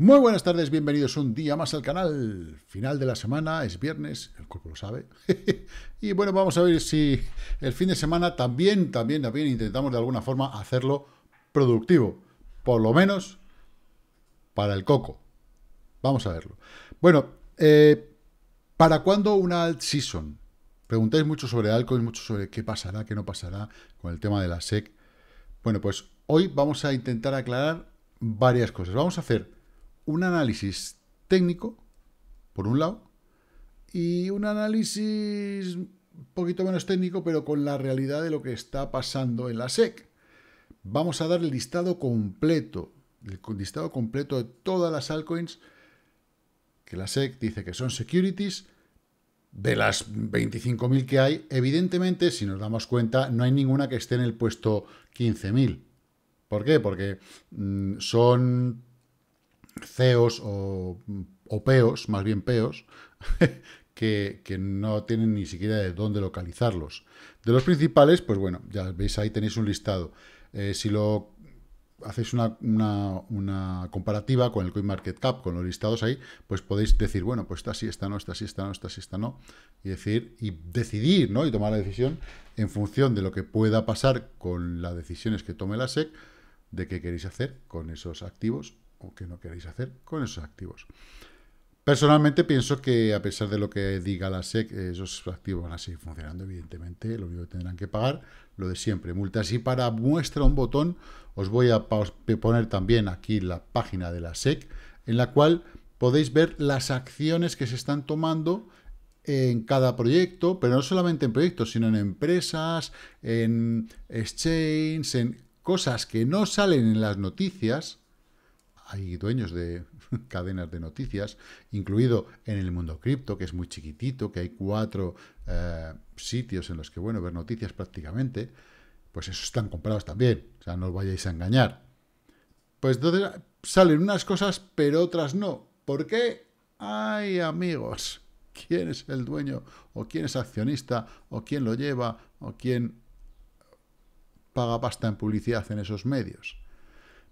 Muy buenas tardes, bienvenidos un día más al canal. Final de la semana, es viernes, el cuerpo lo sabe. y bueno, vamos a ver si el fin de semana también, también, también intentamos de alguna forma hacerlo productivo. Por lo menos para el coco. Vamos a verlo. Bueno, eh, ¿para cuándo una alt season? Preguntáis mucho sobre altcoins, mucho sobre qué pasará, qué no pasará con el tema de la SEC. Bueno, pues hoy vamos a intentar aclarar varias cosas. Vamos a hacer un análisis técnico, por un lado, y un análisis un poquito menos técnico, pero con la realidad de lo que está pasando en la SEC. Vamos a dar el listado completo, el listado completo de todas las altcoins que la SEC dice que son securities de las 25.000 que hay, evidentemente, si nos damos cuenta, no hay ninguna que esté en el puesto 15.000. ¿Por qué? Porque mm, son CEOs o, PEOs, más bien PEOs, que, no tienen ni siquiera de dónde localizarlos. De los principales, pues bueno, ya veis, ahí tenéis un listado. Eh, si lo hacéis una, comparativa con el CoinMarketCap, con los listados ahí, pues podéis decir, bueno, pues está sí, está no, está sí, esta no, está sí, esta no, y decir, y decidir, ¿no? Y tomar la decisión en función de lo que pueda pasar con las decisiones que tome la SEC, de qué queréis hacer con esos activos o qué no queréis hacer con esos activos. Personalmente pienso que a pesar de lo que diga la SEC, esos activos van a seguir funcionando, evidentemente, lo único que tendrán que pagar lo de siempre, multas. Y para muestra un botón, os voy a poner también aquí la página de la SEC, en la cual podéis ver las acciones que se están tomando en cada proyecto, pero no solamente en proyectos, sino en empresas, en exchanges, en cosas que no salen en las noticias. Hay dueños de cadenas de noticias, incluido en el mundo cripto, que es muy chiquitito, que hay cuatro eh, sitios en los que, bueno, ver noticias prácticamente, pues esos están comprados también, o sea, no os vayáis a engañar. Pues entonces salen unas cosas, pero otras no. ¿Por qué? Ay, amigos, ¿quién es el dueño? ¿O quién es accionista? ¿O quién lo lleva? ¿O quién paga pasta en publicidad en esos medios?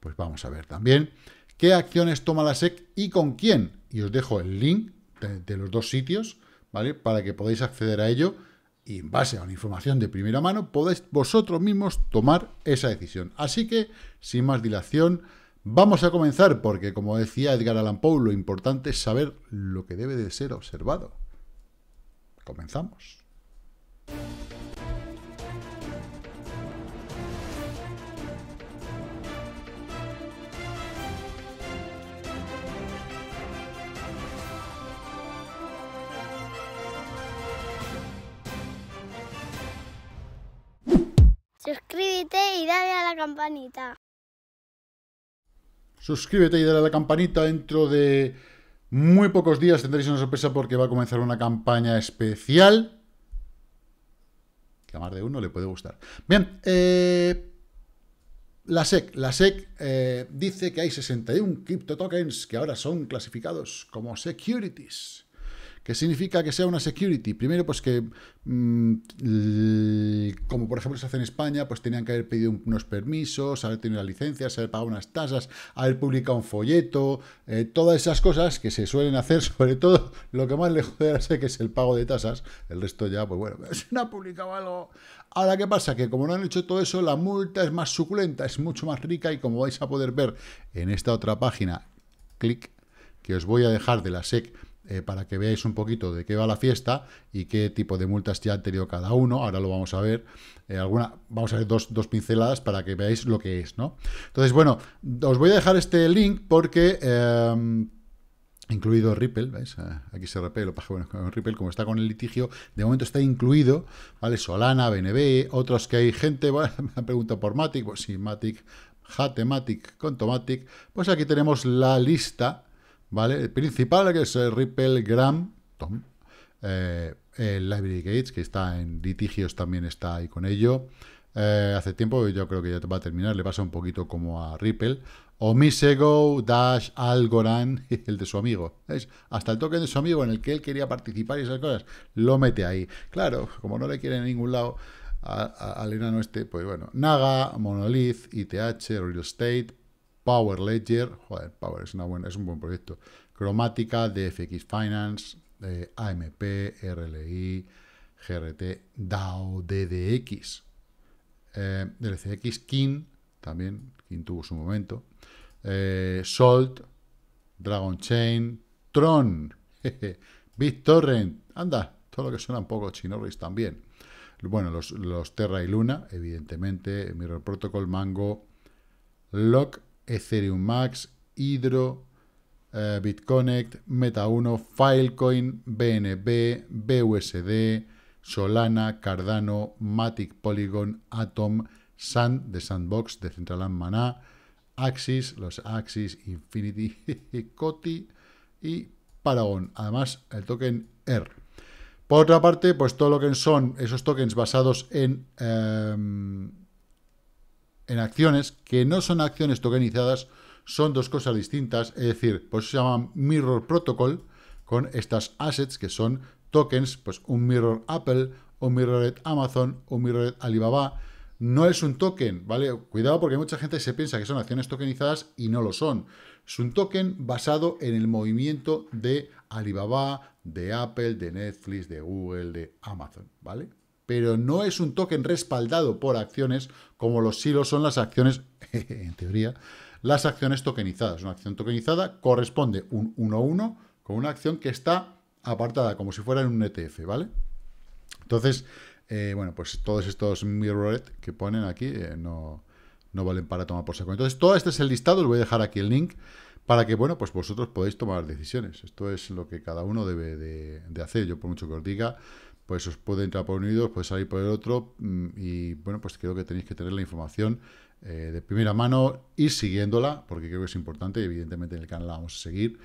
Pues vamos a ver también qué acciones toma la SEC y con quién. Y os dejo el link de, los dos sitios, ¿vale? Para que podáis acceder a ello y en base a una información de primera mano podáis vosotros mismos tomar esa decisión. Así que, sin más dilación, vamos a comenzar porque, como decía Edgar Allan Poe, lo importante es saber lo que debe de ser observado. Comenzamos. dale a la campanita. Suscríbete y dale a la campanita. Dentro de muy pocos días tendréis una sorpresa porque va a comenzar una campaña especial. Que a más de uno le puede gustar. Bien, eh, La SEC, la SEC eh, dice que hay 61 tokens que ahora son clasificados como securities. ¿Qué significa que sea una security? Primero, pues que, mm, como por ejemplo se hace en España, pues tenían que haber pedido unos permisos, haber tenido la licencia, haber pagado unas tasas, haber publicado un folleto, eh, todas esas cosas que se suelen hacer, sobre todo lo que más le joderá a que es el pago de tasas, el resto ya, pues bueno, se una ha publicado algo. Ahora, ¿qué pasa? Que como no han hecho todo eso, la multa es más suculenta, es mucho más rica y como vais a poder ver en esta otra página, clic, que os voy a dejar de la SEC, eh, para que veáis un poquito de qué va la fiesta y qué tipo de multas ya ha tenido cada uno. Ahora lo vamos a ver. Eh, alguna, vamos a ver dos, pinceladas para que veáis lo que es, ¿no? Entonces, bueno, os voy a dejar este link porque... Eh, incluido Ripple, ¿veis? Aquí se repele, bueno, Ripple, como está con el litigio, de momento está incluido, ¿vale? Solana, BNB, otros que hay gente, Bueno, me han preguntado por Matic, pues sí, Matic, Hatematic, Contomatic, pues aquí tenemos la lista, el principal, que es Ripple Gram, Tom, eh, el Library Gates, que está en litigios, también está ahí con ello. Eh, hace tiempo, yo creo que ya va a terminar, le pasa un poquito como a Ripple. Omisego, Dash, Algorand, el de su amigo. Hasta el token de su amigo en el que él quería participar y esas cosas, lo mete ahí. Claro, como no le quiere en ningún lado al enano este, pues bueno, Naga, Monolith, ITH, Real Estate, Power Ledger, joder, Power es, una buena, es un buen proyecto, Cromática, DFX Finance, AMP, RLI, GRT, DAO, DDX, eh, DLCX, eh, King también, King tuvo su momento, eh, Salt, Dragon Chain, Tron, BitTorrent, anda, todo lo que suena un poco Chinorris también. Bueno, los, los Terra y Luna, evidentemente, Mirror Protocol, Mango, Lock, Ethereum Max, Hydro, eh, BitConnect, Meta1, Filecoin, BNB, BUSD, Solana, Cardano, Matic, Polygon, Atom, Sand de Sandbox, de Mana, Maná, Axis, los Axis, Infinity, Coti y Paragon. Además, el token R. Por otra parte, pues todo lo que son esos tokens basados en em, en acciones que no son acciones tokenizadas, son dos cosas distintas, es decir, pues se llama Mirror Protocol, con estas assets que son tokens, pues un Mirror Apple, un Mirror Amazon, un Mirror Alibaba, no es un token, ¿vale? Cuidado porque mucha gente se piensa que son acciones tokenizadas y no lo son. Es un token basado en el movimiento de Alibaba, de Apple, de Netflix, de Google, de Amazon, ¿vale? pero no es un token respaldado por acciones, como los silos son las acciones, en teoría, las acciones tokenizadas. Una acción tokenizada corresponde un 1-1 con una acción que está apartada, como si fuera en un ETF, ¿vale? Entonces, eh, bueno, pues todos estos mirrored que ponen aquí eh, no, valen para tomar por saco. Entonces, todo este es el listado, os voy a dejar aquí el link para que, bueno, pues vosotros podéis tomar decisiones. Esto es lo que cada uno debe de hacer. Yo, por mucho que os diga, pues os puede entrar por un oído, puede salir por el otro mm, y bueno, pues creo que tenéis que tener la información eh, de primera mano, y siguiéndola, porque creo que es importante, evidentemente en el canal la vamos a seguir.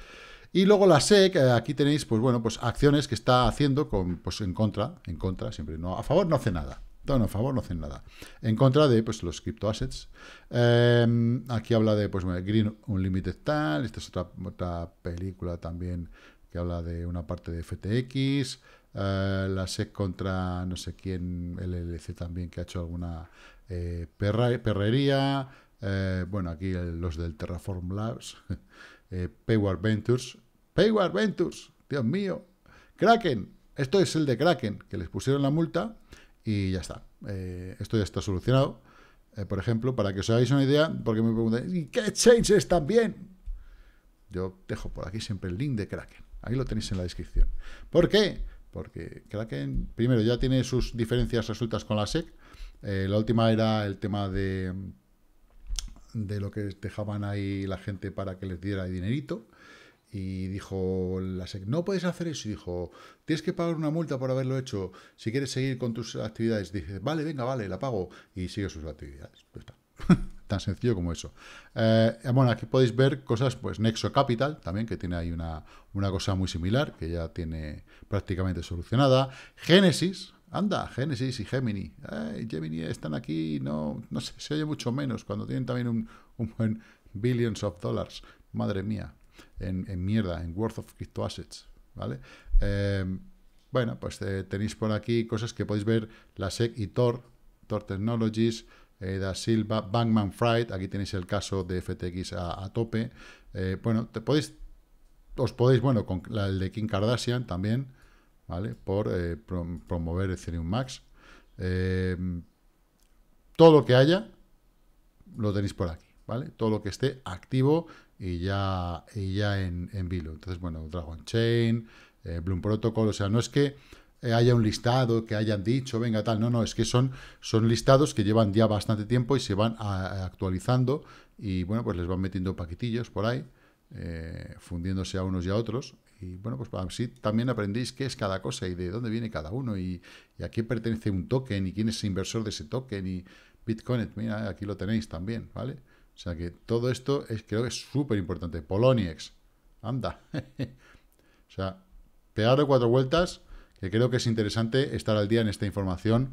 Y luego la SEC, eh, aquí tenéis, pues bueno, pues acciones que está haciendo con, pues en contra, en contra, siempre no, a favor no hace nada. No, no, a favor no hacen nada. En contra de pues, los criptoassets. Em, aquí habla de pues, Green Unlimited Tal. Esta es otra, otra película también que habla de una parte de FTX. Eh, la SEC contra no sé quién, LLC también, que ha hecho alguna eh, perrería. Eh, bueno, aquí los del Terraform Labs. Payward Ventures. Payward Ventures, Dios mío. Kraken. Esto es el de Kraken, que les pusieron la multa y ya está. esto ya está solucionado. por ejemplo, para que os hagáis una idea, porque me preguntáis ¿y qué changes también? Yo dejo por aquí siempre el link de Kraken. Ahí lo tenéis en la descripción. ¿Por qué? Porque que, primero, ya tiene sus diferencias resueltas con la SEC. Eh, la última era el tema de, de lo que dejaban ahí la gente para que les diera dinerito. Y dijo la SEC, no puedes hacer eso. Y dijo, tienes que pagar una multa por haberlo hecho. Si quieres seguir con tus actividades, dice, vale, venga, vale, la pago. Y sigue sus actividades. está. tan sencillo como eso. Eh, bueno, aquí podéis ver cosas, pues Nexo Capital, también, que tiene ahí una, una cosa muy similar, que ya tiene prácticamente solucionada. Génesis, anda, Génesis y Gemini. Gemini están aquí, no, sé, se oye mucho menos cuando tienen también un, buen billions of dollars, madre mía, en, en mierda, en worth of crypto assets, ¿vale? Em, bueno, pues eh, tenéis por aquí cosas que podéis ver, la SEC y Tor, Tor Technologies, eh, da Silva, Bankman Fried, aquí tenéis el caso de FTX a, tope. Eh, bueno, te podéis, os podéis, bueno, con el de Kim Kardashian también, ¿vale? Por eh, promover Ethereum Max. Eh, todo lo que haya, lo tenéis por aquí, ¿vale? Todo lo que esté activo y ya, y ya en vilo. Entonces, bueno, Dragon Chain, Bloom Protocol, o sea, no es que eh, haya un listado que hayan dicho, venga, tal. No, no, es que son, son listados que llevan ya bastante tiempo y se van actualizando y, bueno, pues les van metiendo paquetillos por ahí, eh, fundiéndose a unos y a otros. Y, bueno, pues así también aprendéis qué es cada cosa y de dónde viene cada uno y, a qué pertenece un token y quién es el inversor de ese token y Bitcoin, mira, aquí lo tenéis también, ¿vale? O sea que todo esto es, creo que es súper importante. Poloniex, anda. o sea, pegado cuatro vueltas que creo que es interesante estar al día en esta información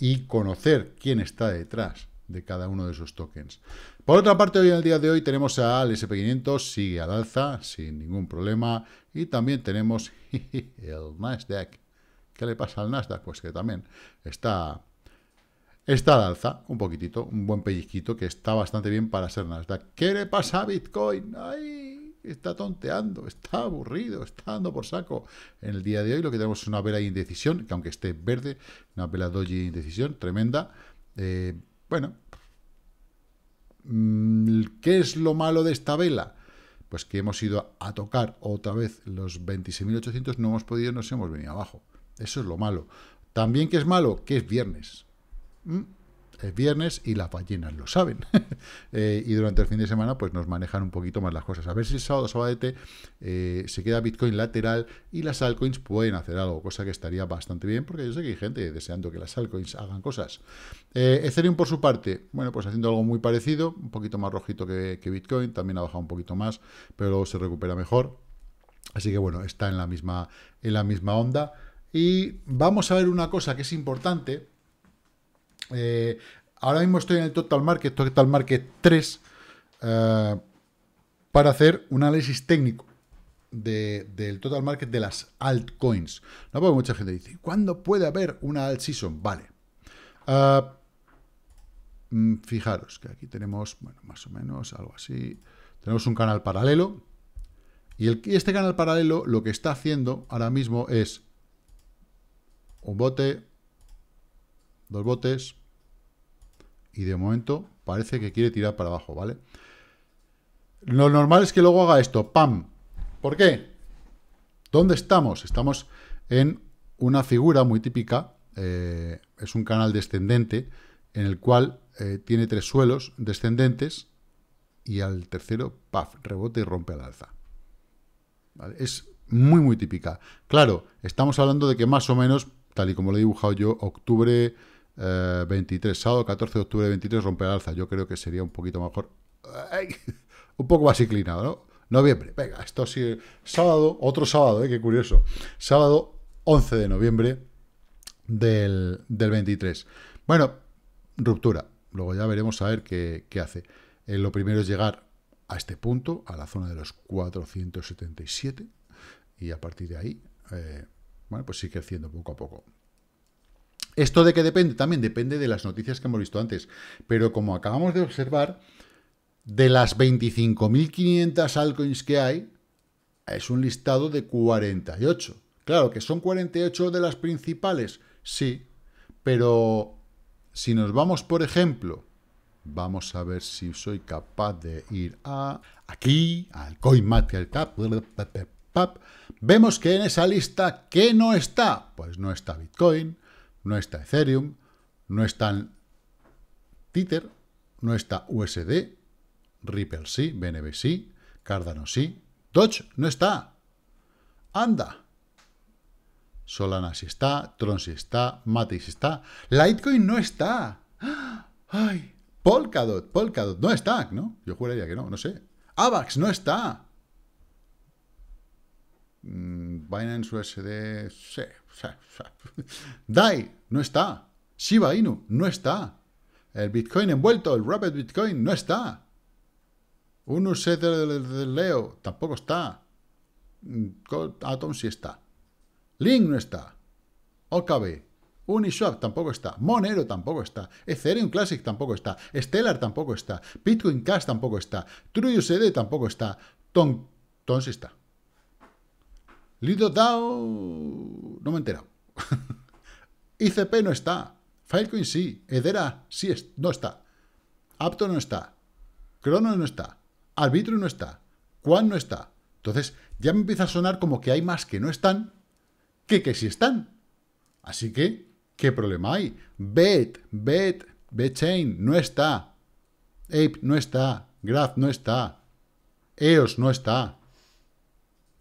y conocer quién está detrás de cada uno de esos tokens. Por otra parte, hoy en el día de hoy tenemos al SP500, sigue al alza sin ningún problema, y también tenemos el Nasdaq. ¿Qué le pasa al Nasdaq? Pues que también está, está al alza, un poquitito, un buen pellizquito, que está bastante bien para ser Nasdaq. ¿Qué le pasa a Bitcoin? ¡Ay! está tonteando, está aburrido, está dando por saco. En el día de hoy lo que tenemos es una vela de indecisión, que aunque esté verde, una vela doji de indecisión tremenda. Eh, bueno, mm, ¿qué es lo malo de esta vela? Pues que hemos ido a tocar otra vez los 26.800, no hemos podido, nos hemos venido abajo. Eso es lo malo. También que es malo, que es viernes. Mm es viernes y las ballenas lo saben. Eh, y durante el fin de semana, pues nos manejan un poquito más las cosas. A ver si el sábado, de eh, se queda Bitcoin lateral y las altcoins pueden hacer algo, cosa que estaría bastante bien, porque yo sé que hay gente deseando que las altcoins hagan cosas. Eh, Ethereum, por su parte, bueno, pues haciendo algo muy parecido, un poquito más rojito que, que Bitcoin, también ha bajado un poquito más, pero luego se recupera mejor. Así que bueno, está en la misma, en la misma onda. Y vamos a ver una cosa que es importante, eh, ahora mismo estoy en el Total Market, Total Market 3, eh, para hacer un análisis técnico del Total Market de las altcoins. No, porque mucha gente dice, ¿cuándo puede haber una alt season? Vale. Eh, mm, fijaros que aquí tenemos, bueno, más o menos algo así. Tenemos un canal paralelo. Y, y este canal paralelo lo que está haciendo ahora mismo es un bote, dos botes, y de momento parece que quiere tirar para abajo, ¿vale? Lo normal es que luego haga esto, ¡pam! ¿Por qué? ¿Dónde estamos? Estamos en una figura muy típica, eh, es un canal descendente, en el cual eh, tiene tres suelos descendentes y al tercero, ¡paf!, rebota y rompe al alza. Es muy, muy típica. Claro, estamos hablando de que más o menos, tal y como lo he dibujado yo, octubre, 23, eh, sábado 14 de octubre de 23 romper alza. Yo creo que sería un poquito mejor. un poco más inclinado, ¿no? Noviembre, venga, esto sí. Sábado, otro sábado, ¿eh? qué curioso. Sábado 11 de noviembre del, del 23. Bueno, ruptura. Luego ya veremos a ver qué, hace. Eh, lo primero es llegar a este punto, a la zona de los 477, y a partir de ahí, eh, bueno, pues sigue creciendo poco a poco. Esto de qué depende, también depende de las noticias que hemos visto antes, pero como acabamos de observar, de las 25.500 altcoins que hay, es un listado de 48. Claro, que son 48 de las principales, sí, pero si nos vamos, por ejemplo, vamos a ver si soy capaz de ir a aquí, al CoinMarketCap, vemos que en esa lista, ¿qué no está? Pues no está Bitcoin, no está Ethereum, no está Tether, no está USD, Ripple sí, BNB sí, Cardano sí, Doge no está. Anda. Solana sí está, Tron sí está, Matic sí está, Litecoin no está. ¡Ah! ¡Ay! Polkadot, Polkadot no está, ¿no? Yo juraría que no, no sé. Avax no está. Mm, Binance USD, DAI no está, Shiba Inu no está, el Bitcoin envuelto, el Rapid Bitcoin no está, un USD de Leo tampoco está, mm, Atom sí está, Link no está, OKB, Uniswap tampoco está, Monero tampoco está, Ethereum Classic tampoco está, Stellar tampoco está, Bitcoin Cash tampoco está, USD tampoco está, Ton, Ton sí está. Lido No me he enterado. ICP no está. Filecoin sí. Edera sí no está. Apto no está. Cronos no está. Arbitrum no está. Quan no está. Entonces ya me empieza a sonar como que hay más que no están que que sí están. Así que, ¿qué problema hay? Bet, BED, BetChain no está. Ape no está. Graph no está. EOS no está.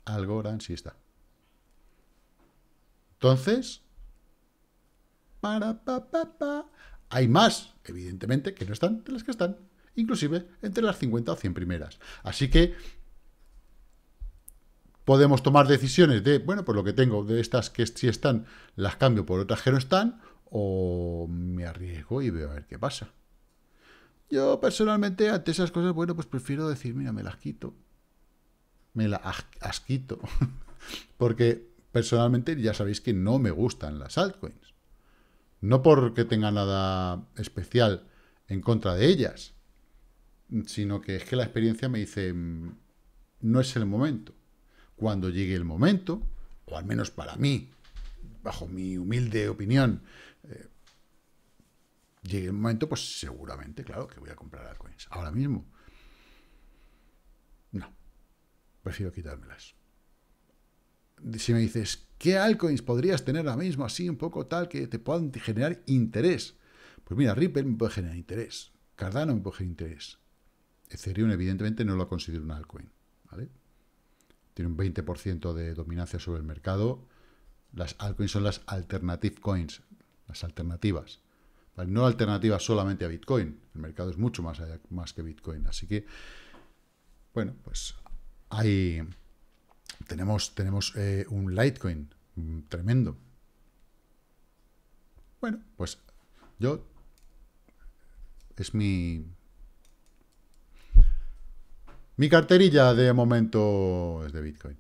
Algorand sí está. Entonces, hay más, evidentemente, que no están de las que están, inclusive entre las 50 o 100 primeras. Así que podemos tomar decisiones de, bueno, pues lo que tengo de estas que sí están, las cambio por otras que no están, o me arriesgo y veo a ver qué pasa. Yo personalmente ante esas cosas, bueno, pues prefiero decir, mira, me las quito. Me las quito, Porque personalmente ya sabéis que no me gustan las altcoins. No porque tenga nada especial en contra de ellas, sino que es que la experiencia me dice, mm, no es el momento. Cuando llegue el momento, o al menos para mí, bajo mi humilde opinión, eh, llegue el momento, pues seguramente, claro, que voy a comprar altcoins. Ahora mismo, no. Prefiero quitármelas si me dices, ¿qué altcoins podrías tener ahora mismo así un poco tal que te puedan generar interés? Pues mira, Ripple me puede generar interés, Cardano me puede generar interés. Ethereum evidentemente no lo considero un altcoin, ¿vale? Tiene un 20% de dominancia sobre el mercado. Las altcoins son las alternative coins, las alternativas. No alternativas solamente a Bitcoin. El mercado es mucho más, más que Bitcoin. Así que, bueno, pues hay tenemos, tenemos eh, un Litecoin mm, tremendo. Bueno, pues yo es mi mi carterilla de momento es de Bitcoin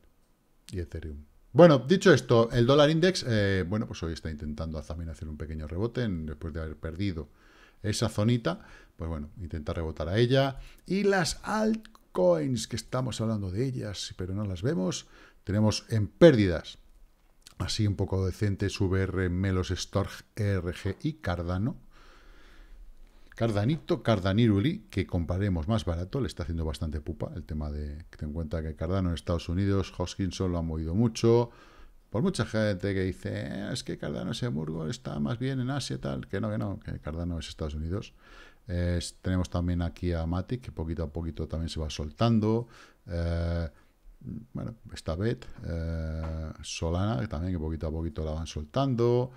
y Ethereum. Bueno, dicho esto, el dólar index, eh, bueno, pues hoy está intentando también hacer un pequeño rebote después de haber perdido esa zonita, pues bueno, intenta rebotar a ella. Y las altcoins Coins, que estamos hablando de ellas, pero no las vemos, tenemos en pérdidas. Así un poco decentes, VR, Melos, Storch, ERG y Cardano. Cardanito, Cardaniruli, que comparemos más barato, le está haciendo bastante pupa el tema de que ten en cuenta que Cardano en Estados Unidos, Hoskinson lo ha movido mucho, por mucha gente que dice, eh, es que Cardano es Hamburgo, está más bien en Asia, tal, que no, que no, que Cardano es Estados Unidos tenemos también aquí a Matic, que poquito a poquito también se va soltando. Eh, bueno, esta vez eh, Solana, que también que poquito a poquito la van soltando.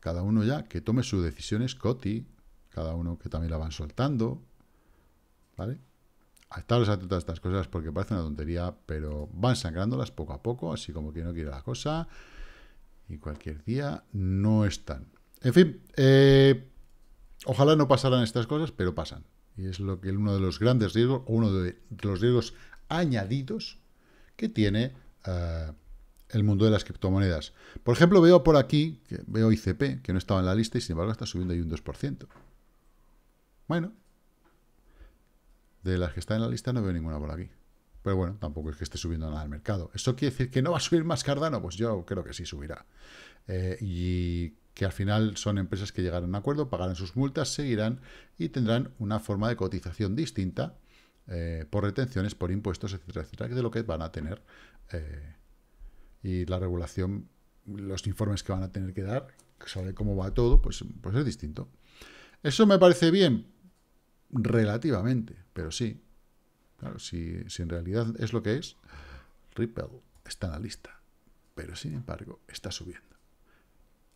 cada uno ya que tome sus decisiones, Coti, cada uno que también la van soltando. ¿Vale? Estaros atentos a estas cosas porque parece una tontería, pero van sangrándolas poco a poco, así como que no quiere la cosa. Y cualquier día no están. En fin, eh, Ojalá no pasaran estas cosas, pero pasan. Y es lo que uno de los grandes riesgos, o uno de los riesgos añadidos que tiene eh, el mundo de las criptomonedas. Por ejemplo, veo por aquí, que veo ICP, que no estaba en la lista y sin embargo está subiendo ahí un 2%. Bueno, de las que están en la lista no veo ninguna por aquí. Pero bueno, tampoco es que esté subiendo nada al mercado. ¿Eso quiere decir que no va a subir más Cardano? Pues yo creo que sí subirá. Eh, y que al final son empresas que llegarán a un acuerdo, pagarán sus multas, seguirán y tendrán una forma de cotización distinta eh, por retenciones, por impuestos, etcétera, etcétera, de lo que van a tener. Eh, y la regulación, los informes que van a tener que dar sobre cómo va todo, pues, pues es distinto. Eso me parece bien, relativamente, pero sí. Claro, si, si en realidad es lo que es, Ripple está en la lista, pero sin embargo está subiendo.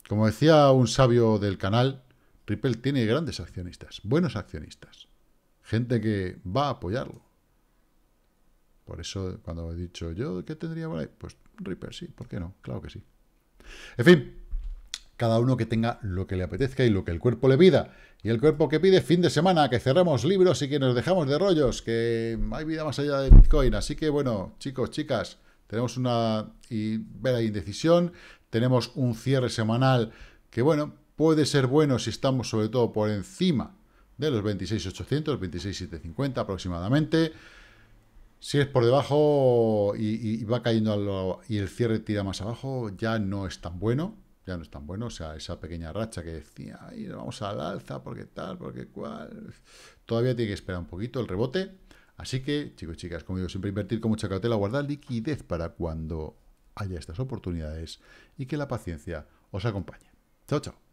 Como decía un sabio del canal, Ripple tiene grandes accionistas, buenos accionistas, gente que va a apoyarlo. Por eso, cuando he dicho yo, ¿qué tendría por ahí? Pues Ripple, sí, ¿por qué no? Claro que sí. En fin, cada uno que tenga lo que le apetezca y lo que el cuerpo le pida. Y el cuerpo que pide fin de semana, que cerremos libros y que nos dejamos de rollos, que hay vida más allá de Bitcoin. Así que bueno, chicos, chicas, tenemos una vera indecisión, tenemos un cierre semanal que, bueno, puede ser bueno si estamos sobre todo por encima de los 26.800, 26.750 aproximadamente. Si es por debajo y, va cayendo y el cierre tira más abajo, ya no es tan bueno. Ya no es tan bueno. O sea, esa pequeña racha que decía, ahí vamos al alza, porque tal, porque cual. Todavía tiene que esperar un poquito el rebote. Así que, chicos y chicas, como digo, siempre invertir con mucha cautela, guardar liquidez para cuando haya estas oportunidades y que la paciencia os acompañe. Chao, chao.